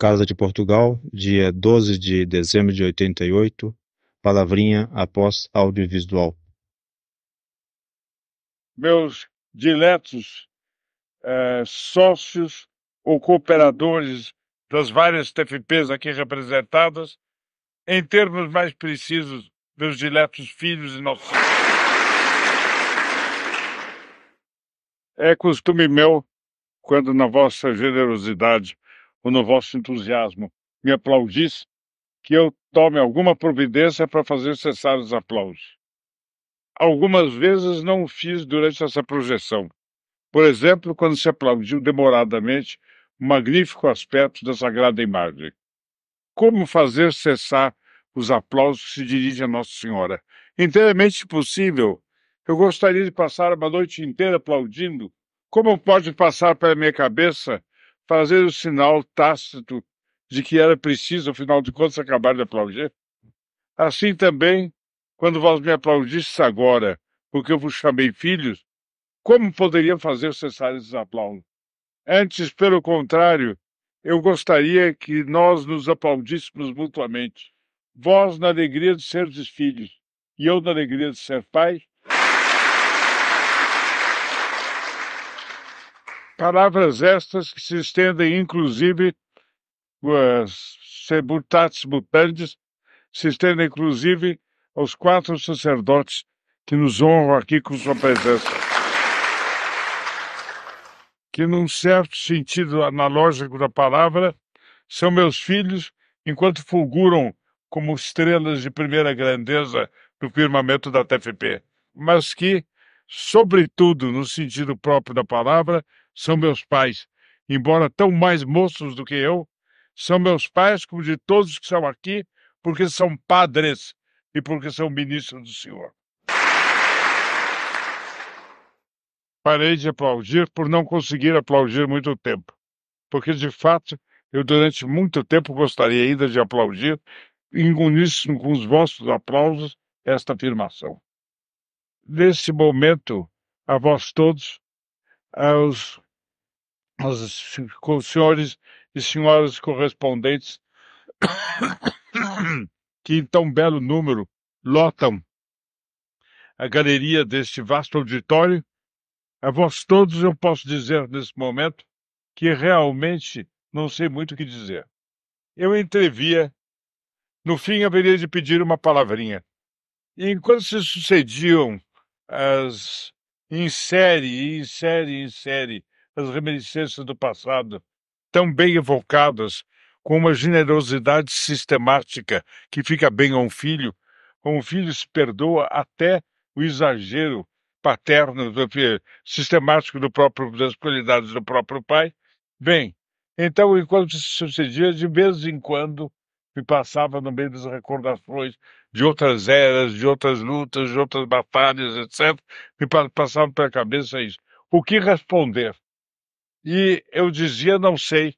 Casa de Portugal, dia 12 de dezembro de 88, palavrinha após audiovisual. Meus diletos eh, sócios ou cooperadores das várias TFPs aqui representadas, em termos mais precisos, meus diletos filhos e nossos. É costume meu, quando na vossa generosidade ou no vosso entusiasmo me aplaudisse, que eu tome alguma providência para fazer cessar os aplausos. Algumas vezes não o fiz durante essa projeção. Por exemplo, quando se aplaudiu demoradamente o magnífico aspecto da Sagrada Imagem. Como fazer cessar os aplausos que se dirigem a Nossa Senhora? Inteiramente possível. Eu gostaria de passar uma noite inteira aplaudindo. Como pode passar pela minha cabeça fazer o sinal tácito de que era preciso, afinal de contas, acabar de aplaudir? Assim também, quando vós me aplaudistes agora, porque eu vos chamei filhos, como poderia fazer cessar esses aplausos? Antes, pelo contrário, eu gostaria que nós nos aplaudíssemos mutuamente. Vós na alegria de seres filhos, e eu na alegria de ser pai, Palavras estas que se estendem, inclusive, sebutatis mutandis, se estendem, inclusive, aos quatro sacerdotes que nos honram aqui com sua presença. Que, num certo sentido analógico da palavra, são meus filhos enquanto fulguram como estrelas de primeira grandeza no firmamento da TFP, mas que, sobretudo no sentido próprio da palavra, são meus pais, embora tão mais moços do que eu, são meus pais, como de todos que são aqui, porque são padres e porque são ministros do Senhor. Parei de aplaudir por não conseguir aplaudir muito tempo, porque de fato eu durante muito tempo gostaria ainda de aplaudir, em uníssono com os vossos aplausos, esta afirmação. Nesse momento, a vós todos, aos os senhores e senhoras correspondentes que em tão belo número lotam a galeria deste vasto auditório, a vós todos eu posso dizer nesse momento que realmente não sei muito o que dizer. Eu entrevia, no fim haveria de pedir uma palavrinha. E enquanto se sucediam as em série, em série, em série, as reminiscências do passado, tão bem evocadas, com uma generosidade sistemática que fica bem a um filho, como o filho se perdoa até o exagero paterno, do, sistemático do próprio, das qualidades do próprio pai. Bem, então, enquanto isso sucedia, de vez em quando me passava no meio das recordações de outras eras, de outras lutas, de outras batalhas, etc., me passava pela cabeça isso. O que responder? E eu dizia: Não sei.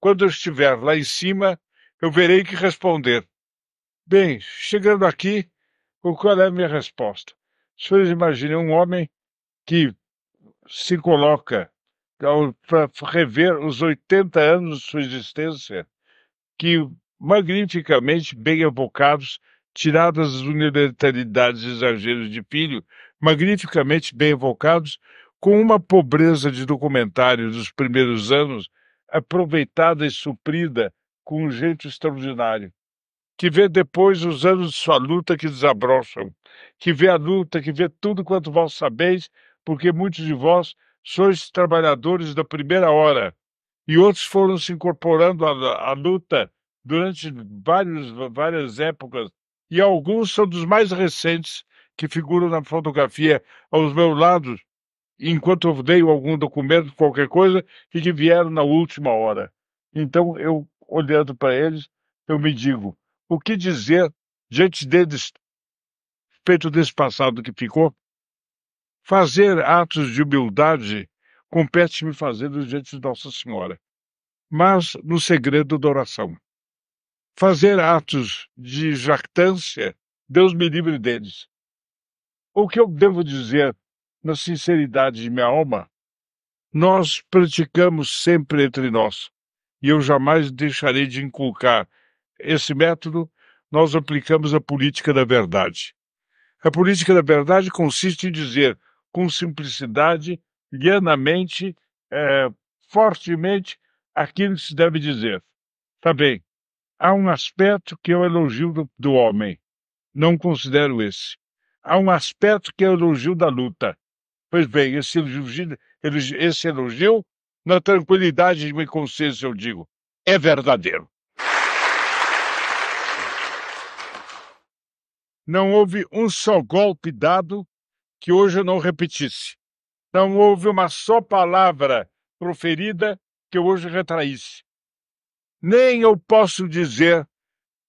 Quando eu estiver lá em cima, eu verei que responder. Bem, chegando aqui, qual é a minha resposta? Os senhores imaginem um homem que se coloca para rever os 80 anos de sua existência, que magnificamente bem evocados, tiradas as unilateralidades e exageros de filho, magnificamente bem evocados, com uma pobreza de documentário dos primeiros anos, aproveitada e suprida com um jeito extraordinário, que vê depois os anos de sua luta que desabrocham, que vê a luta, que vê tudo quanto vós sabeis, porque muitos de vós sois trabalhadores da primeira hora, e outros foram se incorporando à, à luta durante vários, várias épocas, e alguns são dos mais recentes que figuram na fotografia aos meus lados, enquanto eu dei algum documento, qualquer coisa, e que vieram na última hora. Então, eu, olhando para eles, eu me digo, o que dizer diante deles, feito desse passado que ficou? Fazer atos de humildade compete-me fazer diante de Nossa Senhora, mas no segredo da oração. Fazer atos de jactância, Deus me livre deles. O que eu devo dizer na sinceridade de minha alma, nós praticamos sempre entre nós. E eu jamais deixarei de inculcar esse método. Nós aplicamos a política da verdade. A política da verdade consiste em dizer com simplicidade, lianamente, é, eh, fortemente, aquilo que se deve dizer. Tá bem, há um aspecto que eu é elogio do, do homem. Não considero esse. Há um aspecto que eu é elogio da luta. Pois bem, esse elogio, esse elogio na tranquilidade de minha consciência, eu digo, é verdadeiro. Não houve um só golpe dado que hoje eu não repetisse. Não houve uma só palavra proferida que eu hoje retraísse. Nem eu posso dizer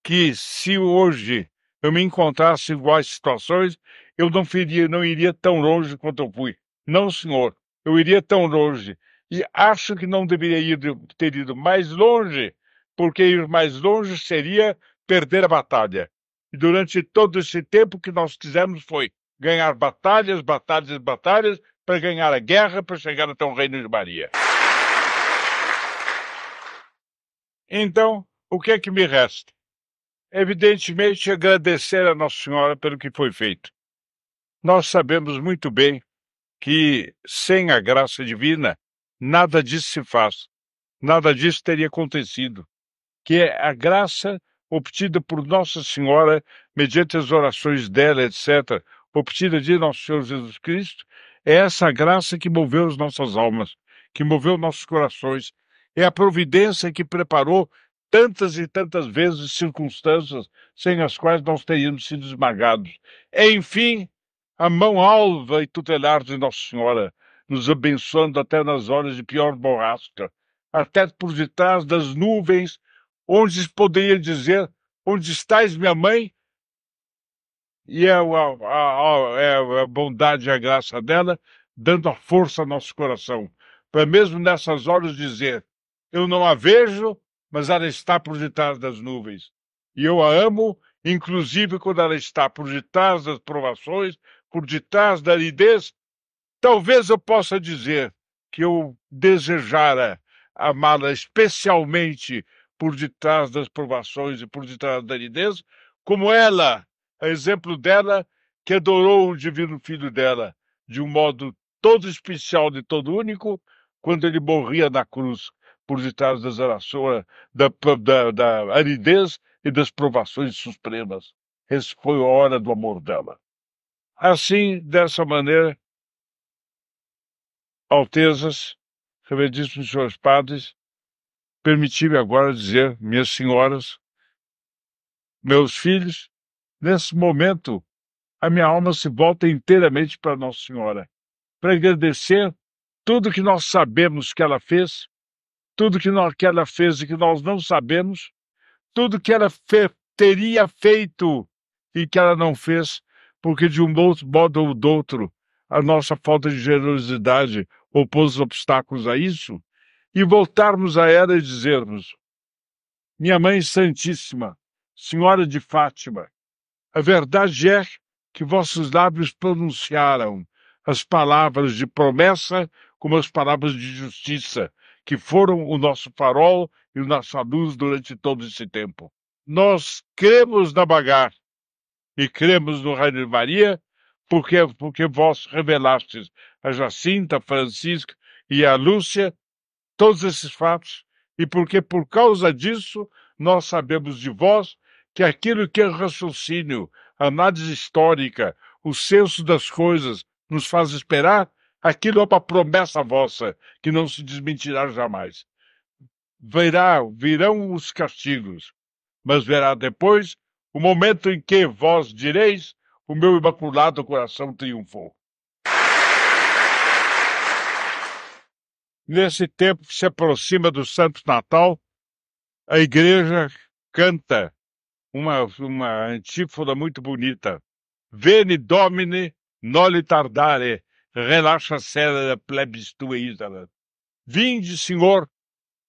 que se hoje eu me encontrasse em iguais situações, eu não, feria, não iria tão longe quanto eu fui. Não, senhor, eu iria tão longe. E acho que não deveria ir, ter ido mais longe, porque ir mais longe seria perder a batalha. E durante todo esse tempo que nós quisemos foi ganhar batalhas, batalhas, batalhas, para ganhar a guerra, para chegar até o reino de Maria. Então, o que é que me resta? Evidentemente, agradecer a Nossa Senhora pelo que foi feito. Nós sabemos muito bem que sem a graça divina nada disso se faz, nada disso teria acontecido, que é a graça obtida por Nossa Senhora mediante as orações dela, etc., obtida de nosso Senhor Jesus Cristo, é essa graça que moveu as nossas almas, que moveu nossos corações, é a providência que preparou tantas e tantas vezes circunstâncias sem as quais nós teríamos sido esmagados. É, enfim, a mão alva e tutelar de Nossa Senhora, nos abençoando até nas horas de pior borrasca, até por detrás das nuvens, onde poderia dizer: Onde estás, minha mãe? E é a, a, é, é a bondade e a graça dela dando a força ao nosso coração, para mesmo nessas horas dizer: Eu não a vejo, mas ela está por detrás das nuvens. E eu a amo, inclusive quando ela está por detrás das provações, por detrás da aridez, talvez eu possa dizer que eu desejara amá-la especialmente por detrás das provações e por detrás da aridez, como ela, a exemplo dela, que adorou o divino filho dela de um modo todo especial e todo único, quando ele morria na cruz por detrás das orações, da, da, da aridez e das provações supremas. Essa foi a hora do amor dela. Assim, dessa maneira, Altezas, Reverendíssimos Senhores Padres, permiti-me agora dizer, minhas senhoras, meus filhos, nesse momento, a minha alma se volta inteiramente para Nossa Senhora, para agradecer tudo que nós sabemos que ela fez, tudo que, nós, que ela fez e que nós não sabemos, tudo que ela fe teria feito e que ela não fez porque de um modo ou do outro a nossa falta de generosidade opôs obstáculos a isso, e voltarmos a ela e dizermos: Minha Mãe Santíssima, Senhora de Fátima, a verdade é que vossos lábios pronunciaram as palavras de promessa como as palavras de justiça, que foram o nosso farol e a nossa luz durante todo esse tempo. Nós cremos na bagar e cremos no Raio de Maria, porque, porque vós revelastes a Jacinta, a Francisco e a Lúcia todos esses fatos, e porque por causa disso nós sabemos de vós que aquilo que é raciocínio, análise histórica, o senso das coisas nos faz esperar, aquilo é uma promessa vossa que não se desmentirá jamais. Virá, virão os castigos, mas verá depois o momento em que vós direis, o meu imaculado coração triunfou. Nesse tempo que se aproxima do Santo Natal, a igreja canta uma, uma antífona muito bonita. Veni Domine, noli tardare, relaxa célera plebis tua isara. Vinde, Senhor,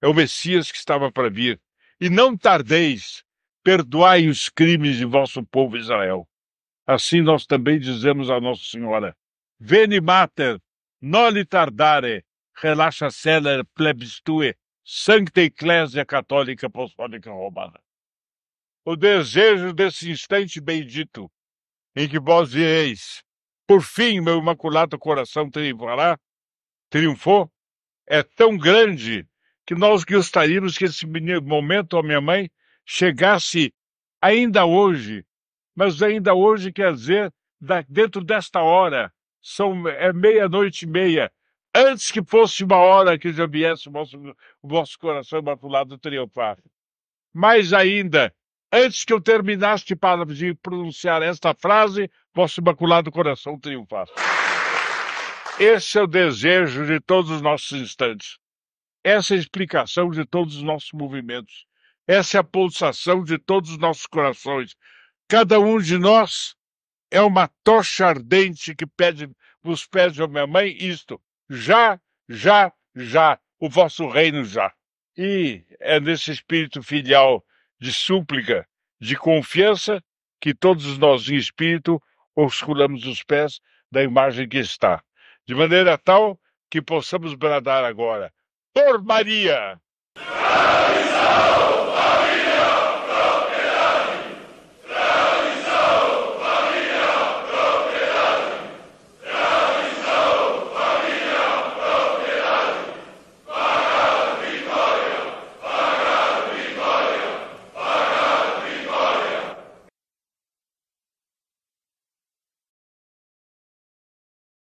é o Messias que estava para vir, e não tardeis, perdoai os crimes de vosso povo Israel. Assim nós também dizemos a Nossa Senhora, Veni Mater, noli tardare, relaxa celer plebistue, Sancta Ecclesia Católica Apostólica Romana. O desejo desse instante bendito, em que vós vieis, por fim meu imaculado coração triunfará, triunfou, é tão grande que nós gostaríamos que esse momento, a minha mãe, chegasse ainda hoje, mas ainda hoje quer dizer da, dentro desta hora, são é meia-noite e meia, antes que fosse uma hora que já viesse o vosso o vosso coração imaculado triunfar. Mais ainda, antes que eu terminasse de pronunciar esta frase, vosso imaculado coração triunfar. Esse é o desejo de todos os nossos instantes. Essa é a explicação de todos os nossos movimentos. Essa é a pulsação de todos os nossos corações. Cada um de nós é uma tocha ardente que pede, vos pede, ó minha mãe, isto, já, já, já, o vosso reino já. E é nesse espírito filial de súplica, de confiança, que todos nós em espírito osculamos os pés da imagem que está, de maneira tal que possamos bradar agora: Por Maria!